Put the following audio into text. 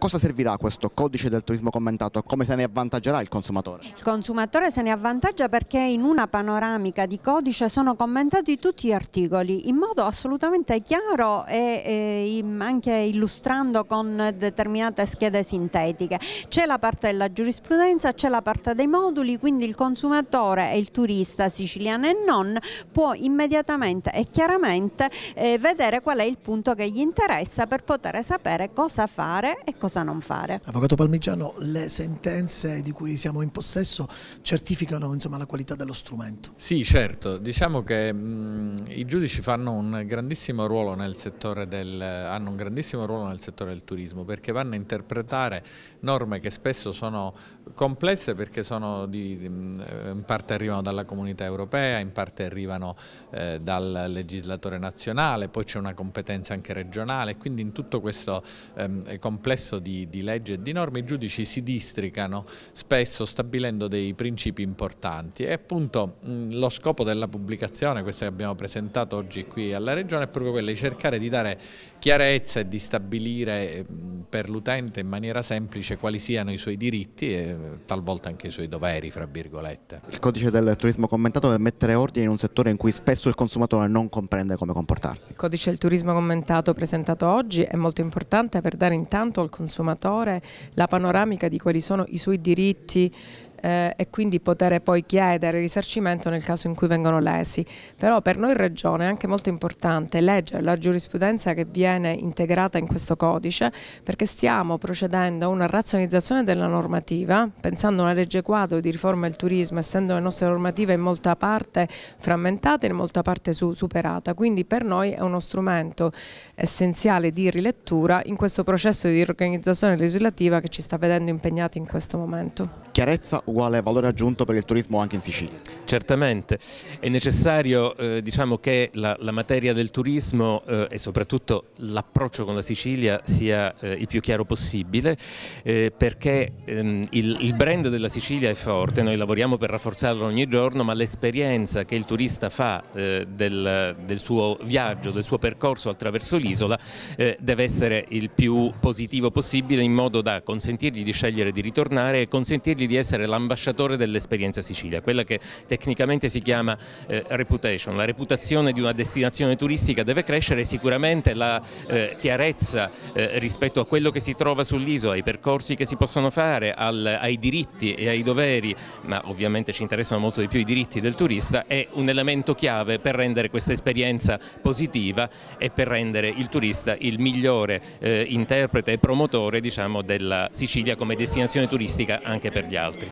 cosa servirà questo codice del turismo commentato? Come se ne avvantaggerà il consumatore? Il consumatore se ne avvantaggia perché in una panoramica di codice sono commentati tutti gli articoli in modo assolutamente chiaro e, e anche illustrando con determinate schede sintetiche. C'è la parte della giurisprudenza, c'è la parte dei moduli, quindi il consumatore e il turista siciliano e non può immediatamente e chiaramente eh, vedere qual è il punto che gli interessa per poter sapere cosa fare e cosa cosa non fare. Avvocato Palmigiano, le sentenze di cui siamo in possesso certificano insomma, la qualità dello strumento? Sì, certo. Diciamo che mh, mm, i giudici un del, hanno un grandissimo ruolo nel settore del turismo perché vanno a interpretare norme che spesso sono complesse perché sono di, mm, eh, in parte arrivano dalla comunità europea, in parte arrivano eh, dal legislatore nazionale, poi c'è una competenza anche regionale, quindi in tutto questo ehm, complesso di, di legge e di norme i giudici si districano spesso stabilendo dei principi importanti e appunto mh, mm, lo scopo della pubblicazione, questa che abbiamo presentato oggi qui alla Regione, è proprio quello di cercare di dare chiarezza e di stabilire mm, per l'utente in maniera semplice quali siano i suoi diritti e eh, talvolta anche i suoi doveri, fra virgolette. Il codice del turismo commentato per mettere ordine in un settore in cui spesso il consumatore non comprende come comportarsi. Il codice del turismo commentato presentato oggi è molto importante per dare intanto al consumatore consumatore la panoramica di quali sono i suoi diritti eh, e quindi poter poi chiedere risarcimento nel caso in cui vengono lesi. Però per noi Regione è anche molto importante leggere la giurisprudenza che viene integrata in questo codice perché stiamo procedendo a una razionalizzazione della normativa, pensando a una legge quadro di riforma del turismo, essendo le nostre normative in molta parte frammentate e in molta parte su superata, quindi per noi è uno strumento essenziale di rilettura in questo processo di riorganizzazione legislativa che ci sta vedendo impegnati in questo momento. Chiarezza uguale valore aggiunto per il turismo anche in Sicilia. Certamente, è necessario eh, diciamo che la, la, materia del turismo eh, e soprattutto l'approccio con la Sicilia sia eh, il più chiaro possibile eh, perché ehm, il, il, brand della Sicilia è forte, noi lavoriamo per rafforzarlo ogni giorno ma l'esperienza che il turista fa eh, del, del, suo viaggio, del suo percorso attraverso l'isola eh, deve essere il più positivo possibile in modo da consentirgli di scegliere di ritornare e consentirgli di essere la l'ambasciatore dell'esperienza Sicilia, quella che tecnicamente si chiama eh, reputation, la reputazione di una destinazione turistica deve crescere sicuramente la eh, chiarezza eh, rispetto a quello che si trova sull'isola, ai percorsi che si possono fare, al, ai diritti e ai doveri, ma ovviamente ci interessano molto di più i diritti del turista, è un elemento chiave per rendere questa esperienza positiva e per rendere il turista il migliore eh, interprete e promotore diciamo, della Sicilia come destinazione turistica anche per gli altri.